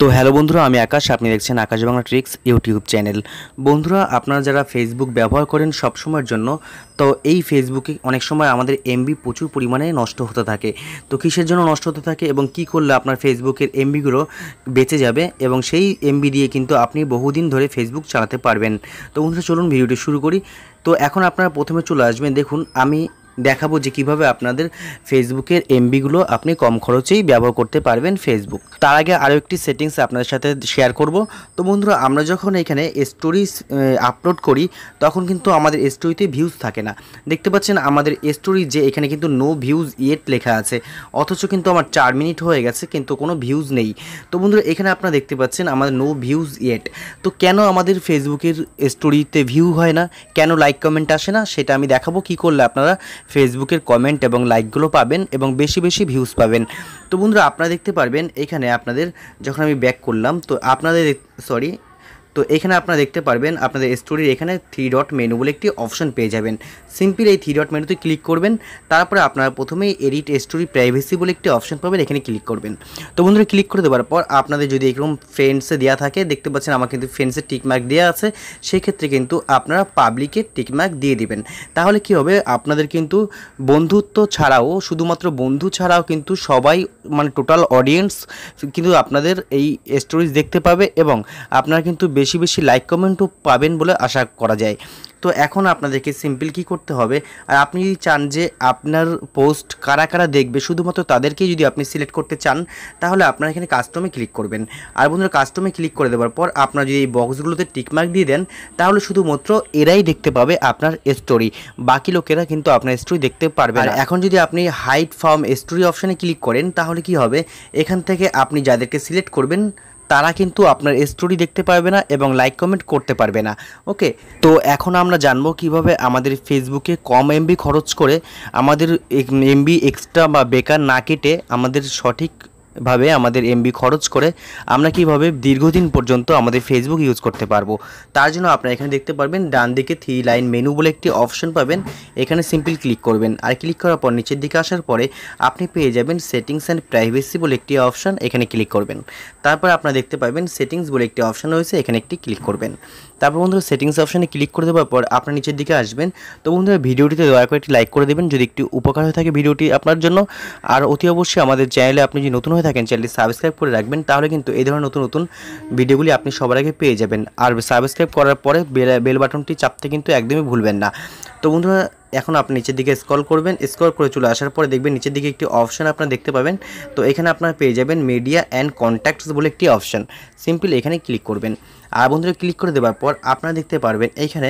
তো হ্যালো বন্ধুরা আমি আকাশ আপনি দেখছেন Akash Bangla tricks YouTube channel বন্ধুরা আপনারা যারা ফেসবুক ব্যবহার করেন সব সময়ের জন্য তো এই ফেসবুকে অনেক সময় আমাদের এমবি প্রচুর পরিমাণে নষ্ট হতে থাকে তো কিসের জন্য নষ্ট হতে থাকে এবং কি করলে আপনার ফেসবুকের এমবিগুলো বেঁচে যাবে এবং সেই এমবি দিয়ে কিন্তু আপনি বহুদিন ধরে ফেসবুক চালাতে পারবেন তো বন্ধুরা চলুন ভিডিওটি শুরু করি তো এখন আপনারা প্রথমে চলে আসবেন দেখুন আমি দেখাবো যে কিভাবে আপনাদের ফেসবুকের এমবিগুলো আপনি কম খরচেই ব্যবহার করতে পারবেন ফেসবুক তার আগে আরও একটি সেটিংস আপনাদের সাথে শেয়ার করব তো বন্ধুরা আমরা যখন এখানে স্টোরিজ আপলোড করি তখন কিন্তু আমাদের স্টোরিতে ভিউজ থাকে না দেখতে পাচ্ছেন আমাদের স্টোরি যে এখানে কিন্তু নো ভিউজ ইয়েট লেখা আছে অথচ কিন্তু আমার চার মিনিট হয়ে গেছে কিন্তু কোনো ভিউজ নেই তো বন্ধুরা এখানে আপনারা দেখতে পাচ্ছেন আমাদের নো ভিউজ ইয়েট তো কেন আমাদের ফেসবুকের স্টোরিতে ভিউ হয় না কেন লাইক কমেন্ট আসে না সেটা আমি দেখাবো কি করলে আপনারা ফেসবুকের কমেন্ট এবং লাইকগুলো পাবেন এবং বেশি বেশি ভিউজ পাবেন তো বন্ধুরা আপনারা দেখতে পারবেন এখানে আপনাদের যখন আমি ব্যাক করলাম তো আপনাদের সরি তো এখানে আপনারা দেখতে পারবেন আপনাদের স্টোরির এখানে থ্রি ডট মেনু বলে একটি অপশন পেয়ে যাবেন সিম্পল এই থ্রি ডট মেনুতে ক্লিক করবেন তারপরে আপনারা প্রথমেই এডিট স্টোরি প্রাইভেসি বলে একটি অপশন পাবেন এখানে ক্লিক করবেন তো বন্ধুরা ক্লিক করে দেওয়ার পর আপনাদের যদি এরকম ফ্রেন্ডসে দেওয়া থাকে দেখতে পাচ্ছেন আমার কিন্তু ফ্রেন্ডসে টিকমার্ক দেওয়া আছে সেক্ষেত্রে কিন্তু আপনারা পাবলিকে টিকমার্ক দিয়ে দিবেন তাহলে কি হবে আপনাদের কিন্তু বন্ধুত্ব ছাড়াও শুধুমাত্র বন্ধু ছাড়াও কিন্তু সবাই মানে টোটাল অডিয়েন্স কিন্তু আপনাদের এই স্টোরিজ দেখতে পাবে এবং আপনারা কিন্তু বেশ বেশি বেশি লাইক কমেন্টও পাবেন বলে আশা করা যায় তো এখন আপনাদেরকে সিম্পল কি করতে হবে আর আপনি যদি চান যে আপনার পোস্ট কারা কারা দেখবে শুধুমাত্র তাদেরকেই যদি আপনি সিলেক্ট করতে চান তাহলে আপনারা এখানে কাস্টমে ক্লিক করবেন আর বন্ধুরা কাস্টমে ক্লিক করে দেওয়ার পর আপনারা যদি এই বক্সগুলোতে টিকমার্ক দিয়ে দেন তাহলে শুধুমাত্র এরাই দেখতে পাবে আপনার স্টোরি বাকি লোকেরা কিন্তু আপনার স্টোরি দেখতে পারবে আর এখন যদি আপনি হাইট ফর্ম স্টোরি অপশানে ক্লিক করেন তাহলে কি হবে এখান থেকে আপনি যাদেরকে সিলেক্ট করবেন তারা কিন্তু আপনার স্টোরি দেখতে পারবে না এবং লাইক কমেন্ট করতে পারবে না ওকে তো এখন আমরা জানবো কিভাবে আমাদের ফেসবুকে কম এমবি খরচ করে আমাদের এমবি এক্সট্রা বা বেকার না কেটে আমাদের সঠিক ভাবে আমাদের এমবি খরচ করে আমরা কিভাবে দীর্ঘদিন পর্যন্ত আমাদের ফেসবুক ইউজ করতে পারবো তার জন্য আপনারা এখানে দেখতে পারবেন ডান দিকে থ্রি লাইন মেনু বলে একটি অপশন পাবেন এখানে সিম্পল ক্লিক করবেন আর ক্লিক করার পর নিচের দিকে আসার পরে আপনি পেয়ে যাবেন সেটিংস অ্যান্ড প্রাইভেসি বলে একটি অপশন এখানে ক্লিক করবেন তারপর আপনারা দেখতে পাবেন সেটিংস বলে একটি অপশন রয়েছে এখানে একটি ক্লিক করবেন তারপর বন্ধুরা সেটিংস অপশানে ক্লিক করে দেওয়ার পর আপনার নিচের দিকে আসবেন তো বন্ধুরা ভিডিওটিতে দয়া করে একটি লাইক করে দেবেন যদি একটি উপকার হয়ে থাকে ভিডিওটি আপনার জন্য আর অতি অবশ্যই আমাদের চ্যানেলে আপনি যদি নতুন হয়ে থাকেন চ্যানেলটি সাবস্ক্রাইব করে রাখবেন তাহলে কিন্তু এই ধরনের নতুন নতুন ভিডিওগুলি আপনি সবার আগে পেয়ে যাবেন আর সাবস্ক্রাইব করার পরে বেল বাটনটি চাপতে কিন্তু একদমই ভুলবেন না তো বন্ধুরা এখন আপনি নিচের দিকে স্ক্রল করবেন স্ক্রল করে চলে আসার পরে দেখবেন নিচের দিকে একটি অপশান আপনারা দেখতে পাবেন তো এখানে আপনারা পেয়ে যাবেন মিডিয়া অ্যান্ড কন্ট্যাক্টস বলে একটি অপশন সিম্পল এখানে ক্লিক করবেন আর বন্ধুরা ক্লিক করে দেওয়ার পর আপনারা দেখতে পারবেন এইখানে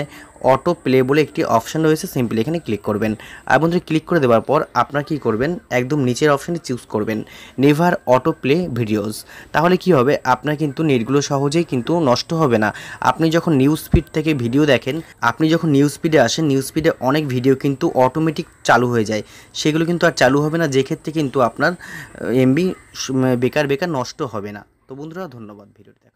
অটো প্লে বলে একটি অপশান রয়েছে সিম্পলি এখানে ক্লিক করবেন আর বন্ধুরা ক্লিক করে দেওয়ার পর আপনারা কি করবেন একদম নিচের অপশানে চুজ করবেন নেভার অটো প্লে ভিডিওস তাহলে কি হবে আপনার কিন্তু নেটগুলো সহজেই কিন্তু নষ্ট হবে না আপনি যখন নিউজ স্পিড থেকে ভিডিও দেখেন আপনি যখন নিউজ স্পিডে আসেন নিউজ স্পিডে অনেক ভিডিও কিন্তু অটোমেটিক চালু হয়ে যায় সেগুলো কিন্তু আর চালু হবে না যেক্ষেত্রে কিন্তু আপনার এমবি বেকার বেকার নষ্ট হবে না তো বন্ধুরা ধন্যবাদ ভিডিওটি